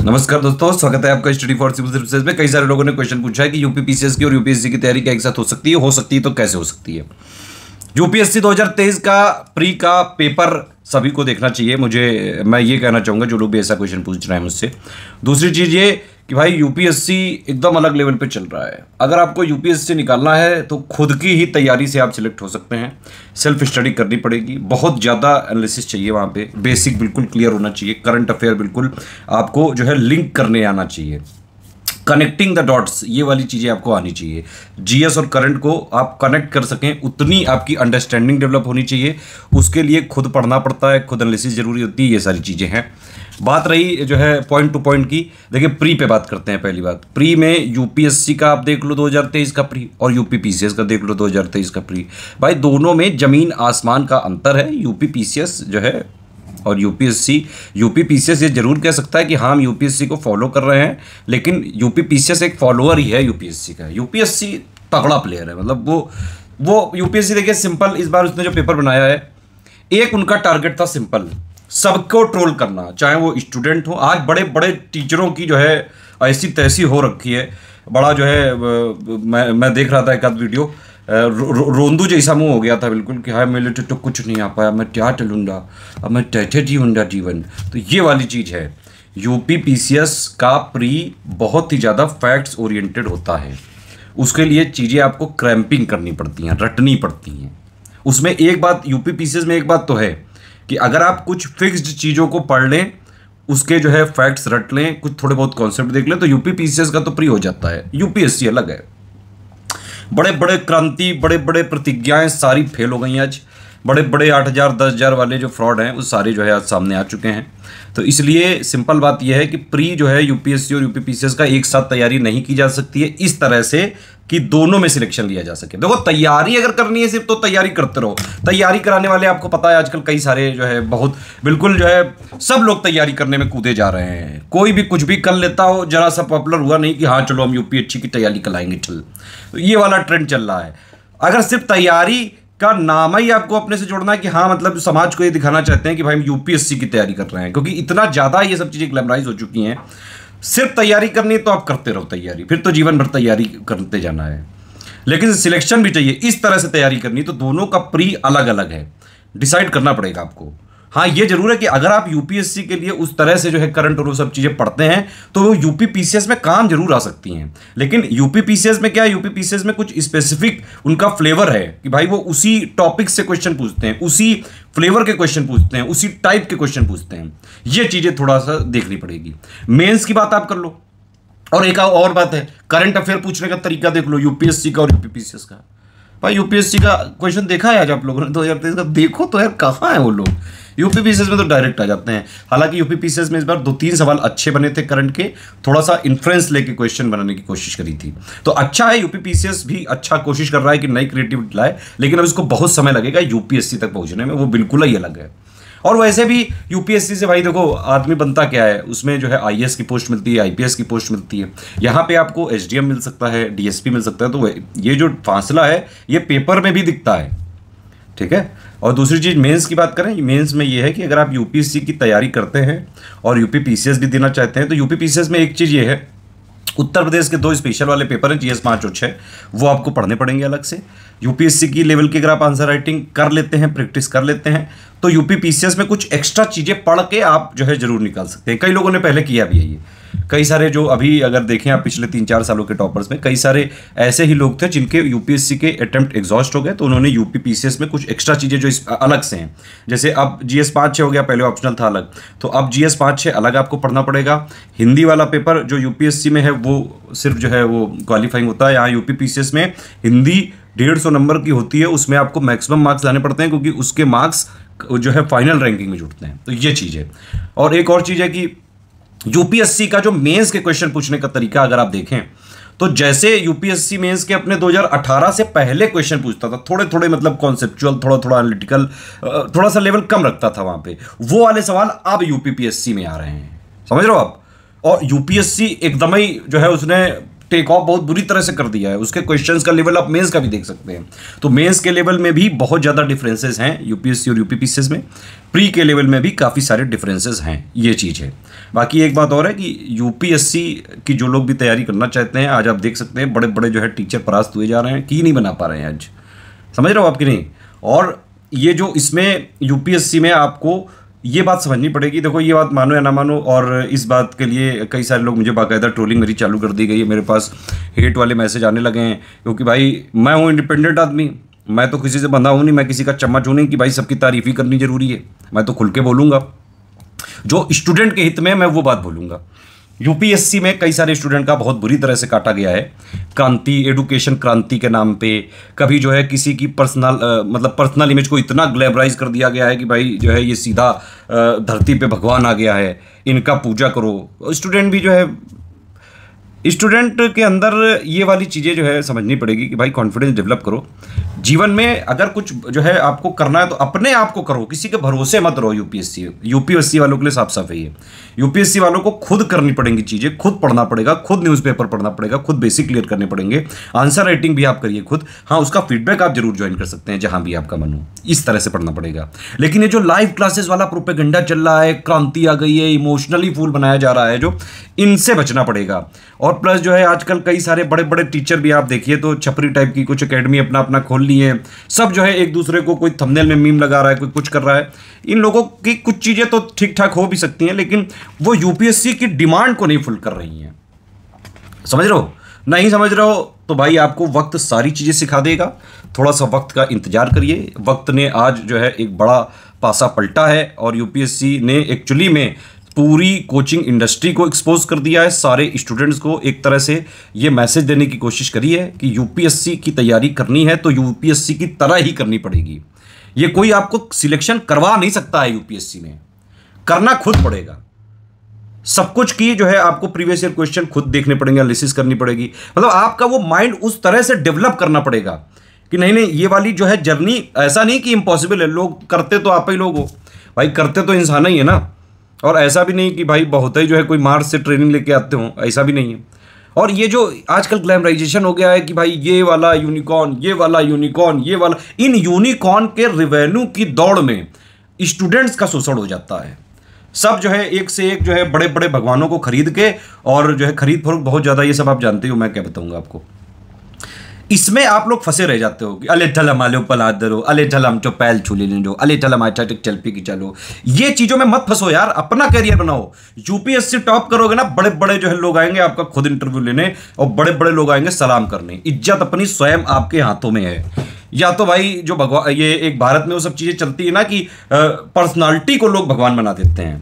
नमस्कार दोस्तों स्वागत है आपका स्टडी फॉर सिविल सर्विसेज में कई सारे लोगों ने क्वेश्चन पूछा है कि यूपीपीसीएस की और यूपीएससी की तैयारी क्या एक साथ हो सकती है हो सकती है तो कैसे हो सकती है यूपीएससी 2023 का प्री का पेपर सभी को देखना चाहिए मुझे मैं ये कहना चाहूँगा जो लोग भी ऐसा क्वेश्चन पूछ रहे हैं मुझसे दूसरी चीज़ ये कि भाई यूपीएससी एकदम अलग लेवल पे चल रहा है अगर आपको यूपीएससी निकालना है तो खुद की ही तैयारी से आप सिलेक्ट हो सकते हैं सेल्फ स्टडी करनी पड़ेगी बहुत ज़्यादा एनालिसिस चाहिए वहाँ पे बेसिक बिल्कुल क्लियर होना चाहिए करंट अफेयर बिल्कुल आपको जो है लिंक करने आना चाहिए कनेक्टिंग द डॉट्स ये वाली चीज़ें आपको आनी चाहिए जीएस और करंट को आप कनेक्ट कर सकें उतनी आपकी अंडरस्टैंडिंग डेवलप होनी चाहिए उसके लिए खुद पढ़ना पड़ता है खुद एनालिसिस ज़रूरी होती है ये सारी चीज़ें हैं बात रही जो है पॉइंट टू पॉइंट की देखिए प्री पे बात करते हैं पहली बात प्री में यूपीएससी का आप देख लो 2023 का प्री और यूपी पीसीएस का देख लो 2023 का प्री भाई दोनों में ज़मीन आसमान का अंतर है यूपी पीसीएस जो है और यूपीएससी यूपी पीसीएस ये जरूर कह सकता है कि हाँ हम यूपीएससी को फॉलो कर रहे हैं लेकिन यूपी पीसीएस एक फॉलोअर ही है यूपीएससी का यूपीएससी तगड़ा प्लेयर है मतलब वो वो यूपीएससी देखिए सिंपल इस बार उसने जो पेपर बनाया है एक उनका टारगेट था सिंपल सबको ट्रोल करना चाहे वो स्टूडेंट हो आज बड़े बड़े टीचरों की जो है ऐसी तैसी हो रखी है बड़ा जो है मैं मैं देख रहा था एक आध वीडियो रो, रोंदू जैसा मुंह हो गया था बिल्कुल कि हाय मेरे तो, कुछ नहीं आ पाया मैं क्या टलूँगा अब मैं टैठे जीऊँगा जीवन तो ये वाली चीज़ है यूपी पीसीएस का प्री बहुत ही ज़्यादा फैक्ट्स ओरिएंटेड होता है उसके लिए चीज़ें आपको क्रैम्पिंग करनी पड़ती हैं रटनी पड़ती हैं उसमें एक बात यूपी पीसीएस में एक बात तो है कि अगर आप कुछ फिक्स्ड चीज़ों को पढ़ लें उसके जो है फैक्ट्स रट लें कुछ थोड़े बहुत कॉन्सेप्ट देख लें तो यूपी पीसीएस का तो प्री हो जाता है यूपीएससी अलग है बड़े बड़े क्रांति बड़े बड़े प्रतिज्ञाएं सारी फेल हो गई आज बड़े बड़े आठ हज़ार दस हज़ार वाले जो फ्रॉड हैं वो सारे जो है आज सामने आ चुके हैं तो इसलिए सिंपल बात यह है कि प्री जो है यूपीएससी और यूपीपीसीएस का एक साथ तैयारी नहीं की जा सकती है इस तरह से कि दोनों में सिलेक्शन लिया जा सके देखो तैयारी अगर करनी है सिर्फ तो तैयारी करते रहो तैयारी कराने वाले आपको पता है आजकल कई सारे जो है बहुत बिल्कुल जो है सब लोग तैयारी करने में कूदे जा रहे हैं कोई भी कुछ भी कर लेता हो जरा सा पॉपुलर हुआ नहीं कि हाँ चलो हम यूपीएचसी की तैयारी कराएंगे चल तो ये वाला ट्रेंड चल रहा है अगर सिर्फ तैयारी का नाम ही आपको अपने से जोड़ना है कि हाँ मतलब समाज को ये दिखाना चाहते हैं कि भाई हम यूपीएससी की तैयारी कर रहे हैं क्योंकि इतना ज़्यादा ये सब चीज़ें ग्लैमराइज हो चुकी हैं सिर्फ तैयारी करनी है तो आप करते रहो तैयारी फिर तो जीवन भर तैयारी करते जाना है लेकिन सिलेक्शन भी चाहिए इस तरह से तैयारी करनी तो दोनों का प्री अलग अलग है डिसाइड करना पड़ेगा आपको हाँ ये जरूर है कि अगर आप यूपीएससी के लिए उस तरह से जो है करंट और वो सब चीज़ें पढ़ते हैं तो वो यूपी पीसीएस में काम जरूर आ सकती हैं लेकिन यूपी पीसीएस में क्या है यूपी पीसीएस में कुछ स्पेसिफिक उनका फ्लेवर है कि भाई वो उसी टॉपिक से क्वेश्चन पूछते हैं उसी फ्लेवर के क्वेश्चन पूछते हैं उसी टाइप के क्वेश्चन पूछते हैं ये चीज़ें थोड़ा सा देखनी पड़ेगी मेन्स की बात आप कर लो और एक और बात है करंट अफेयर पूछने का तरीका देख लो यूपीएससी का और यूपीपीसीएस का भाई यूपीएससी का क्वेश्चन देखा है आज आप लोगों ने दो तो हजार तेईस तो का देखो तो यार कहाँ है वो लोग यूपी पीसीएस में तो डायरेक्ट आ जाते हैं हालांकि यूपी पीसीएस में इस बार दो तीन सवाल अच्छे बने थे करंट के थोड़ा सा इन्फ्लुएंस लेके क्वेश्चन बनाने की कोशिश करी थी तो अच्छा है यूपी पीसीएस भी अच्छा कोशिश कर रहा है कि नई क्रिएटिविटी लाए लेकिन अब इसको बहुत समय लगेगा यूपीएससी तक पहुंचने में वो बिल्कुल ही अलग है और वैसे भी यूपीएससी से भाई देखो आदमी बनता क्या है उसमें जो है आईएएस की पोस्ट मिलती है आईपीएस की पोस्ट मिलती है यहाँ पे आपको एसडीएम मिल सकता है डीएसपी मिल सकता है तो ये जो फासला है ये पेपर में भी दिखता है ठीक है और दूसरी चीज़ मेंस की बात करें मेंस में ये है कि अगर आप यूपीएससी की तैयारी करते हैं और यूपी पीसीएस भी देना चाहते हैं तो यूपी पीसीएस में एक चीज़ ये है उत्तर प्रदेश के दो स्पेशल वाले पेपर हैं जी एस पाँच और छः वो आपको पढ़ने पड़ेंगे अलग से यूपीएससी की लेवल की अगर आप आंसर राइटिंग कर लेते हैं प्रैक्टिस कर लेते हैं तो यूपी पीसीएस में कुछ एक्स्ट्रा चीज़ें पढ़ के आप जो है ज़रूर निकाल सकते हैं कई लोगों ने पहले किया भी है ये कई सारे जो अभी अगर देखें आप पिछले तीन चार सालों के टॉपर्स में कई सारे ऐसे ही लोग थे जिनके यूपीएससी के अटैम्प्ट एग्जॉस्ट हो गए तो उन्होंने यूपी पीसीएस में कुछ एक्स्ट्रा चीज़ें जो अलग से हैं जैसे अब जी एस पाँच छः हो गया पहले ऑप्शनल था अलग तो अब जी एस पाँच छः अलग आपको पढ़ना पड़ेगा हिंदी वाला पेपर जो यूपीएससी में है वो सिर्फ जो है वो क्वालिफाइंग होता है यहाँ यूपी पीसीएस में हिंदी डेढ़ सौ नंबर की होती है उसमें आपको मैक्सिमम मार्क्स लाने पड़ते हैं क्योंकि उसके मार्क्स जो है फाइनल रैंकिंग में जुड़ते हैं तो ये चीज़ है और एक और चीज़ है कि यूपीएससी का जो मेंस के क्वेश्चन पूछने का तरीका अगर आप देखें तो जैसे यूपीएससी मेंस के अपने 2018 से पहले क्वेश्चन पूछता था थोड़े थोड़े मतलब कॉन्सेप्चुअल थोड़ा थोड़ा एनालिटिकल थोड़ा सा लेवल कम रखता था वहां पे वो वाले सवाल अब यूपीपीएससी में आ रहे हैं समझ रहे हो आप और यूपीएससी एकदम ही जो है उसने टेक ऑफ बहुत बुरी तरह से कर दिया है उसके क्वेश्चन का लेवल आप मेन्स का भी देख सकते हैं तो मेन्स के लेवल में भी बहुत ज़्यादा डिफरेंसेस हैं यूपीएससी और यूपीपीसीएस में प्री के लेवल में भी काफ़ी सारे डिफरेंसेस हैं ये चीज़ है बाकी एक बात और है कि यूपीएससी की जो लोग भी तैयारी करना चाहते हैं आज आप देख सकते हैं बड़े बड़े जो है टीचर परास्त हुए जा रहे हैं की नहीं बना पा रहे हैं आज समझ रहे हो आप कि नहीं और ये जो इसमें यूपीएससी में आपको ये बात समझनी पड़ेगी देखो ये बात मानो या ना मानो और इस बात के लिए कई सारे लोग मुझे बाकायदा ट्रोलिंग मेरी चालू कर दी गई है मेरे पास हेट वाले मैसेज आने लगे हैं क्योंकि भाई मैं हूँ इंडिपेंडेंट आदमी मैं तो किसी से बंधा हूँ नहीं मैं किसी का चम्मच हूँ नहीं कि भाई सबकी तारीफ ही करनी जरूरी है मैं तो खुल के बोलूँगा जो स्टूडेंट के हित में मैं वो बात बोलूँगा यूपीएससी में कई सारे स्टूडेंट का बहुत बुरी तरह से काटा गया है क्रांति एडुकेशन क्रांति के नाम पे कभी जो है किसी की पर्सनल मतलब पर्सनल इमेज को इतना ग्लैबराइज कर दिया गया है कि भाई जो है ये सीधा धरती पे भगवान आ गया है इनका पूजा करो स्टूडेंट भी जो है स्टूडेंट के अंदर ये वाली चीज़ें जो है समझनी पड़ेगी कि भाई कॉन्फिडेंस डेवलप करो जीवन में अगर कुछ जो है आपको करना है तो अपने आप को करो किसी के भरोसे मत रहो यूपीएससी यूपीएससी वालों के लिए साफ साफ है यूपीएससी वालों को खुद करनी पड़ेंगी चीज़ें खुद पढ़ना पड़ेगा खुद न्यूज़पेपर पढ़ना पड़ेगा खुद बेसिक क्लियर करने पड़ेंगे आंसर राइटिंग भी आप करिए खुद हाँ उसका फीडबैक आप जरूर ज्वाइन कर सकते हैं जहाँ भी आपका मन हो इस तरह से पढ़ना पड़ेगा लेकिन ये जो लाइव क्लासेस वाला प्रोपेगेंडा चल रहा है क्रांति आ गई है इमोशनली फूल बनाया जा रहा है जो इनसे बचना पड़ेगा और और प्लस जो है आजकल कई सारे बड़े बड़े टीचर भी आप देखिए तो छपरी टाइप की कुछ अकेडमी अपना अपना खोल ली है सब जो है एक दूसरे को कोई थंबनेल में मीम लगा रहा है कोई कुछ कर रहा है इन लोगों की कुछ चीज़ें तो ठीक ठाक हो भी सकती हैं लेकिन वो यूपीएससी की डिमांड को नहीं फुल कर रही हैं समझ रहे हो नहीं समझ रहे हो तो भाई आपको वक्त सारी चीज़ें सिखा देगा थोड़ा सा वक्त का इंतज़ार करिए वक्त ने आज जो है एक बड़ा पासा पलटा है और यूपीएससी ने एक्चुअली में पूरी कोचिंग इंडस्ट्री को एक्सपोज कर दिया है सारे स्टूडेंट्स को एक तरह से ये मैसेज देने की कोशिश करी है कि यूपीएससी की तैयारी करनी है तो यूपीएससी की तरह ही करनी पड़ेगी ये कोई आपको सिलेक्शन करवा नहीं सकता है यूपीएससी में करना खुद पड़ेगा सब कुछ की जो है आपको प्रीवियस ईयर क्वेश्चन खुद देखने पड़ेंगे एनालिसिस करनी पड़ेगी मतलब आपका वो माइंड उस तरह से डेवलप करना पड़ेगा कि नहीं नहीं ये वाली जो है जर्नी ऐसा नहीं कि इम्पॉसिबल है लोग करते तो आप ही लोग हो भाई करते तो इंसान ही है ना और ऐसा भी नहीं कि भाई बहुत ही जो है कोई मार्स से ट्रेनिंग लेके आते हों ऐसा भी नहीं है और ये जो आजकल ग्लैमराइजेशन हो गया है कि भाई ये वाला यूनिकॉर्न ये वाला यूनिकॉर्न ये वाला इन यूनिकॉर्न के रिवेन्यू की दौड़ में स्टूडेंट्स का शोषण हो जाता है सब जो है एक से एक जो है बड़े बड़े भगवानों को खरीद के और जो है खरीद फरोख बहुत ज़्यादा ये सब आप जानते हो मैं क्या बताऊँगा आपको इसमें आप लोग फंसे रह जाते हो अले ठल आलो पला दरो अले ठल चो पैल छू ले लो अले ठल हमारे चल पी की चलो ये चीज़ों में मत फंसो यार अपना करियर बनाओ यूपीएससी टॉप करोगे ना बड़े बड़े जो है लोग आएंगे आपका खुद इंटरव्यू लेने और बड़े बड़े लोग आएंगे सलाम करने इज्जत अपनी स्वयं आपके हाथों में है या तो भाई जो भगवान ये एक भारत में वो सब चीज़ें चलती है ना कि पर्सनालिटी को लोग भगवान बना देते हैं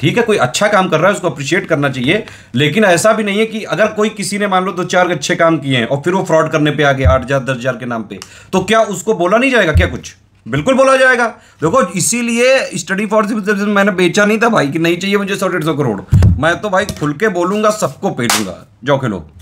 ठीक है कोई अच्छा काम कर रहा है उसको अप्रिशिएट करना चाहिए लेकिन ऐसा भी नहीं है कि अगर कोई किसी ने मान लो दो चार अच्छे काम किए हैं और फिर वो फ्रॉड करने पर आ गया आठ हज़ार दस हज़ार के नाम पर तो क्या उसको बोला नहीं जाएगा क्या कुछ बिल्कुल बोला जाएगा देखो इसीलिए स्टडी फॉर सिविल मैंने बेचा नहीं था भाई कि नहीं चाहिए मुझे सौ डेढ़ सौ करोड़ मैं तो भाई खुल के बोलूंगा सबको पेटूंगा जो खेलो